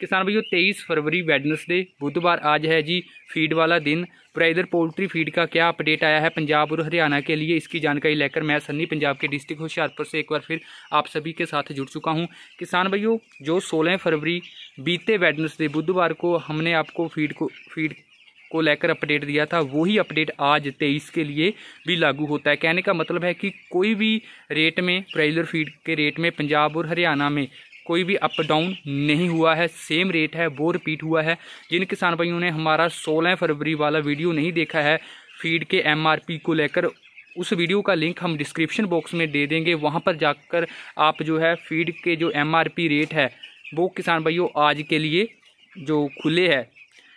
किसान भाइयों तेईस फरवरी वेडनेसडे बुधवार आज है जी फीड वाला दिन पूरा इधर पोल्ट्री फीड का क्या अपडेट आया है पंजाब और हरियाणा के लिए इसकी जानकारी लेकर मैं सन्नी पंजाब के डिस्ट्रिक्ट होशियारपुर से एक बार फिर आप सभी के साथ जुड़ चुका हूं किसान भाइयों जो 16 फरवरी बीते वेडनसडे बुधवार को हमने आपको फीड को फीड को लेकर अपडेट दिया था वही अपडेट आज तेईस के लिए भी लागू होता है कहने का मतलब है कि कोई भी रेट में ब्रायलर फीड के रेट में पंजाब और हरियाणा में कोई भी अप डाउन नहीं हुआ है सेम रेट है वो रिपीट हुआ है जिन किसान भाइयों ने हमारा 16 फरवरी वाला वीडियो नहीं देखा है फीड के एमआरपी को लेकर उस वीडियो का लिंक हम डिस्क्रिप्शन बॉक्स में दे देंगे वहाँ पर जाकर आप जो है फीड के जो एमआरपी रेट है वो किसान भाइयों आज के लिए जो खुले है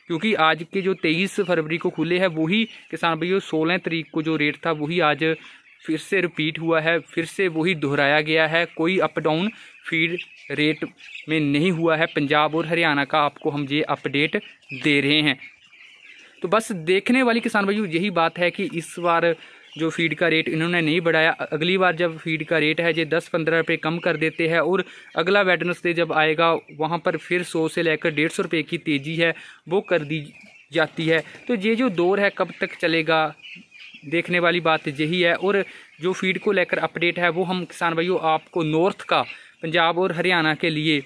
क्योंकि आज के जो तेईस फरवरी को खुले हैं वही किसान भाइयों सोलह तरीक को जो रेट था वही आज फिर से रिपीट हुआ है फिर से वही दोहराया गया है कोई अप डाउन फीड रेट में नहीं हुआ है पंजाब और हरियाणा का आपको हम ये अपडेट दे रहे हैं तो बस देखने वाली किसान भाइयों यही बात है कि इस बार जो फीड का रेट इन्होंने नहीं बढ़ाया अगली बार जब फीड का रेट है ये दस पंद्रह रुपये कम कर देते हैं और अगला वेडनसडे जब आएगा वहाँ पर फिर सौ से लेकर डेढ़ सौ रुपये की तेज़ी है वो कर दी जाती है तो ये जो दौर है कब तक चलेगा देखने वाली बात यही है और जो फीड को लेकर अपडेट है वो हम किसान भाइयों आपको नॉर्थ का पंजाब और हरियाणा के लिए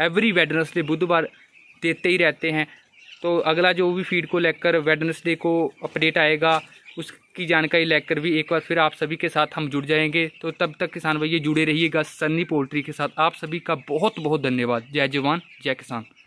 एवरी वेडनसडे बुधवार देते ही रहते हैं तो अगला जो भी फीड को लेकर वेडनसडे को अपडेट आएगा उसकी जानकारी लेकर भी एक बार फिर आप सभी के साथ हम जुड़ जाएंगे तो तब तक किसान भैया जुड़े रहिएगा सन्नी पोल्ट्री के साथ आप सभी का बहुत बहुत धन्यवाद जय जवान जय किसान